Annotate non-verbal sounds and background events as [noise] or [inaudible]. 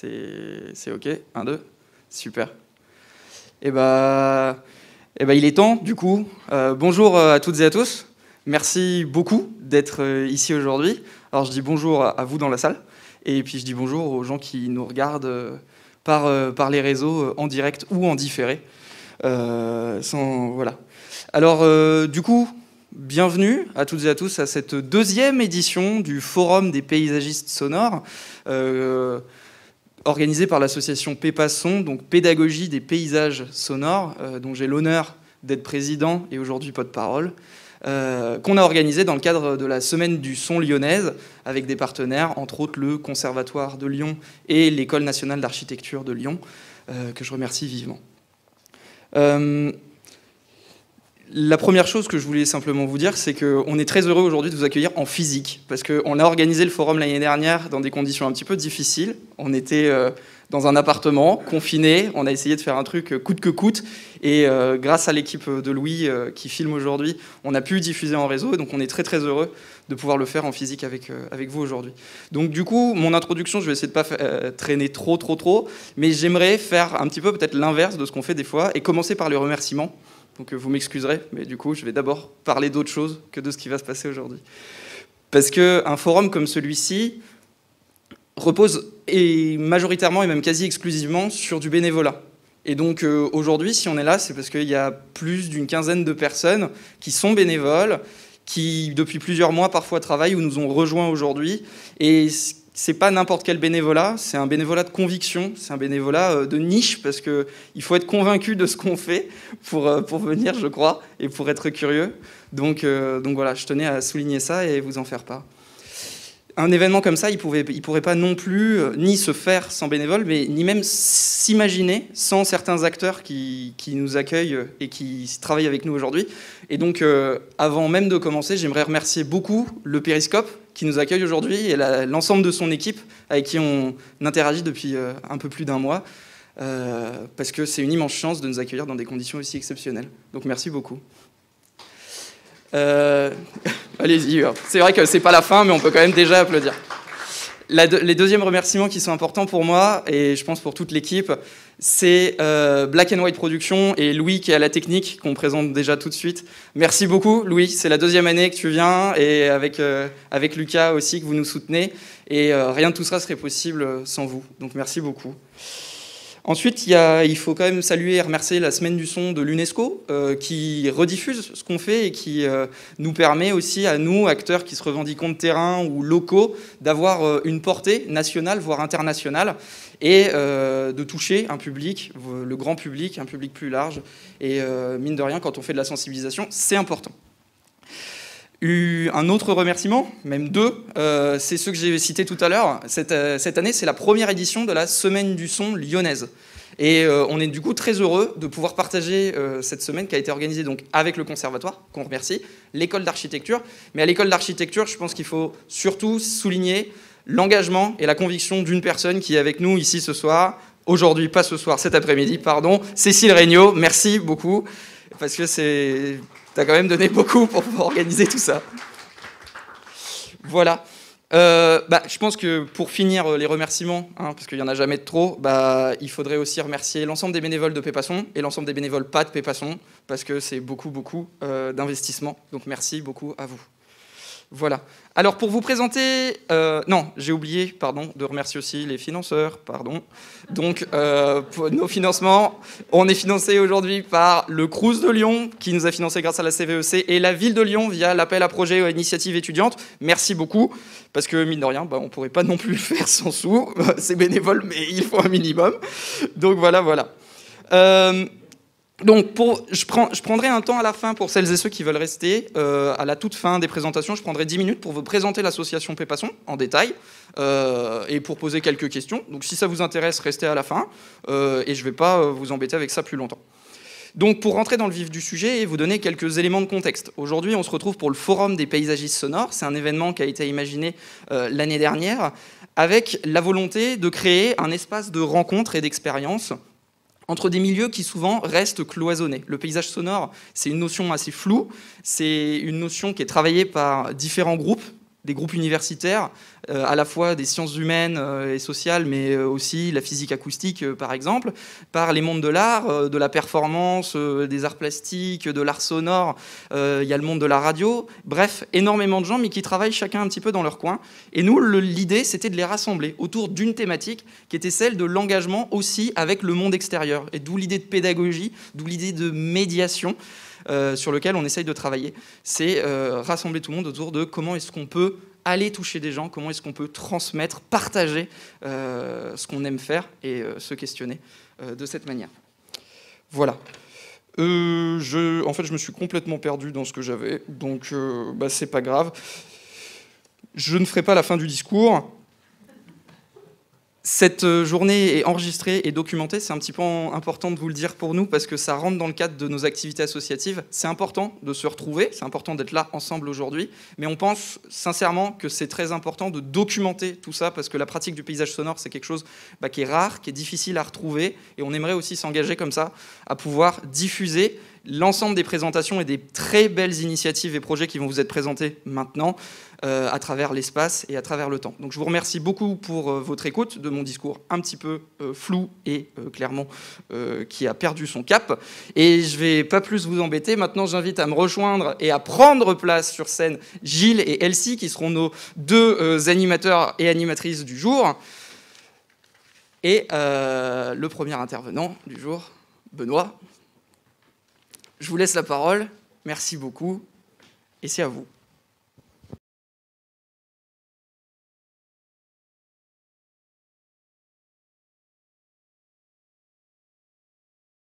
C'est OK 1, 2 Super. Et eh bah, et eh bah, il est temps, du coup. Euh, bonjour euh, à toutes et à tous. Merci beaucoup d'être euh, ici aujourd'hui. Alors, je dis bonjour à vous dans la salle. Et puis, je dis bonjour aux gens qui nous regardent par, par les réseaux en direct ou en différé. sans, voilà. Alors, du coup, bienvenue à toutes et à tous à cette deuxième édition du Forum des paysagistes sonores organisé par l'association Pépasson, donc Pédagogie des paysages sonores, euh, dont j'ai l'honneur d'être président et aujourd'hui porte-parole, euh, qu'on a organisé dans le cadre de la Semaine du son lyonnaise, avec des partenaires, entre autres le Conservatoire de Lyon et l'École nationale d'architecture de Lyon, euh, que je remercie vivement. La première chose que je voulais simplement vous dire, c'est qu'on est très heureux aujourd'hui de vous accueillir en physique, parce qu'on a organisé le forum l'année dernière dans des conditions un petit peu difficiles. On était euh, dans un appartement, confiné, on a essayé de faire un truc euh, coûte que coûte, et euh, grâce à l'équipe de Louis qui filme aujourd'hui, on a pu diffuser en réseau, et donc on est très très heureux de pouvoir le faire en physique avec, vous aujourd'hui. Donc du coup, mon introduction, je vais essayer de ne pas traîner trop trop trop, mais j'aimerais faire un petit peu peut-être l'inverse de ce qu'on fait des fois, et commencer par les remerciements. Donc euh, vous m'excuserez, mais du coup, je vais d'abord parler d'autre chose que de ce qui va se passer aujourd'hui. Parce qu'un forum comme celui-ci repose et majoritairement et même quasi exclusivement sur du bénévolat. Et donc euh, aujourd'hui, si on est là, c'est parce qu'il y a plus d'une quinzaine de personnes qui sont bénévoles, qui depuis plusieurs mois parfois travaillent ou nous ont rejoints aujourd'hui. Et c'est pas n'importe quel bénévolat, c'est un bénévolat de conviction, c'est un bénévolat euh, de niche, parce qu'il faut être convaincu de ce qu'on fait pour, euh, pour venir, je crois, et pour être curieux. Donc, euh, donc voilà, je tenais à souligner ça et vous en faire part. Un événement comme ça, il ne il pourrait pas non plus ni se faire sans bénévoles, mais ni même s'imaginer sans certains acteurs qui, qui, nous accueillent et qui travaillent avec nous aujourd'hui. Et donc, avant même de commencer, j'aimerais remercier beaucoup le Périscope, qui nous accueille aujourd'hui et l'ensemble de son équipe avec qui on interagit depuis euh, un peu plus d'un mois. Euh, parce que c'est une immense chance de nous accueillir dans des conditions aussi exceptionnelles. Donc merci beaucoup. Euh, [laughs] allez-y, hein. c'est vrai que c'est pas la fin, mais on peut quand même déjà applaudir les deuxièmes remerciements qui sont importants pour moi, et je pense pour toute l'équipe, c'est euh, Black and White Productions et Louis qui est à la technique, qu'on présente déjà tout de suite. Merci beaucoup, Louis. C'est la deuxième année que tu viens, et avec, euh, avec Lucas aussi, que vous nous soutenez. Et euh, rien de tout ça serait possible sans vous. Donc merci beaucoup. Ensuite, il, faut quand même saluer et remercier la semaine du son de l'UNESCO euh, qui rediffuse ce qu'on fait et qui euh, nous permet aussi à nous, acteurs qui se revendiquons de terrain ou locaux, d'avoir euh, une portée nationale, voire internationale, et de toucher un public, le grand public, un public plus large. Et mine de rien, quand on fait de la sensibilisation, c'est important. Un autre remerciement, même deux, euh, c'est ceux que j'ai cités tout à l'heure. Euh, cette, année, c'est la première édition de la Semaine du son lyonnaise. Et euh, on est du coup très heureux de pouvoir partager cette semaine qui a été organisée donc avec le conservatoire, qu'on remercie, l'école d'architecture. Mais à l'école d'architecture, je pense qu'il faut surtout souligner l'engagement et la conviction d'une personne qui est avec nous ici ce soir, aujourd'hui, pas ce soir, cet après-midi, pardon, Cécile Regnault. Merci beaucoup, parce que c'est tu quand même donné beaucoup pour organiser tout ça. Voilà. Euh, bah, je pense que pour finir euh, les remerciements, hein, parce qu'il n'y en a jamais de trop, bah, il faudrait aussi remercier l'ensemble des bénévoles de Pépasson et l'ensemble des bénévoles pas de Pépasson, parce que c'est beaucoup, beaucoup euh, d'investissement. Donc merci beaucoup à vous. Voilà. Alors pour vous présenter, euh, non, j'ai oublié, pardon, de remercier aussi les financeurs, pardon. Donc euh, nos financements, on est financé aujourd'hui par le CRUZ de Lyon qui nous a financé grâce à la CVEC e et la ville de Lyon via l'appel à projet euh, initiative étudiante. Merci beaucoup parce que mine de rien, bah, on pourrait pas non plus [laughs] le faire sans sous. [laughs] C'est bénévole, mais il faut un minimum. Donc voilà, voilà donc, je, prendrai un temps à la fin pour celles et ceux qui veulent rester. Euh, à la toute fin des présentations, je prendrai 10 minutes pour vous présenter l'association Pépasson en détail euh, et pour poser quelques questions. Donc, si ça vous intéresse, restez à la fin euh, et je ne vais pas vous embêter avec ça plus longtemps. Donc, pour rentrer dans le vif du sujet et vous donner quelques éléments de contexte, aujourd'hui, on se retrouve pour le Forum des paysagistes sonores. C'est un événement qui a été imaginé l'année dernière avec la volonté de créer un espace de rencontre et d'expérience entre des milieux qui souvent restent cloisonnés. Le paysage sonore, c'est une notion assez floue, c'est une notion qui est travaillée par différents groupes, des groupes universitaires, euh, à la fois des sciences humaines euh, et sociales, mais euh, aussi la physique acoustique, par exemple, par les mondes de l'art, de la performance, des arts plastiques, de l'art sonore, il y a le monde de la radio, bref, énormément de gens, mais qui travaillent chacun un petit peu dans leur coin. Et nous, l'idée, c'était de les rassembler autour d'une thématique qui était celle de l'engagement aussi avec le monde extérieur, et d'où l'idée de pédagogie, d'où l'idée de médiation. Euh, sur lequel on essaye de travailler. C'est euh, rassembler tout le monde autour de comment est-ce qu'on peut aller toucher des gens, comment est-ce qu'on peut transmettre, partager euh, ce qu'on aime faire et se questionner de cette manière. Voilà. Je, en fait, je me suis complètement perdu dans ce que j'avais, donc bah, c'est pas grave. Je ne ferai pas la fin du discours. Cette euh, journée est enregistrée et documentée. C'est un petit peu important de vous le dire pour nous parce que ça rentre dans le cadre de nos activités associatives. C'est important de se retrouver, c'est important d'être là ensemble aujourd'hui, mais on pense sincèrement que c'est très important de documenter tout ça parce que la pratique du paysage sonore, c'est quelque chose bah, qui est rare, qui est difficile à retrouver et on aimerait aussi s'engager comme ça à pouvoir diffuser l'ensemble des présentations et des très belles initiatives et projets qui vont vous être présentés maintenant euh, à travers l'espace et à travers le temps. Donc je vous remercie beaucoup pour euh, votre écoute de mon discours un petit peu euh, flou et clairement qui a perdu son cap. Et je ne vais pas plus vous embêter. Maintenant, j'invite à me rejoindre et à prendre place sur scène Gilles et Elsie qui seront nos deux animateurs et animatrices du jour. Et le premier intervenant du jour, Benoît. Je vous laisse la parole. Merci beaucoup. Et c'est à vous.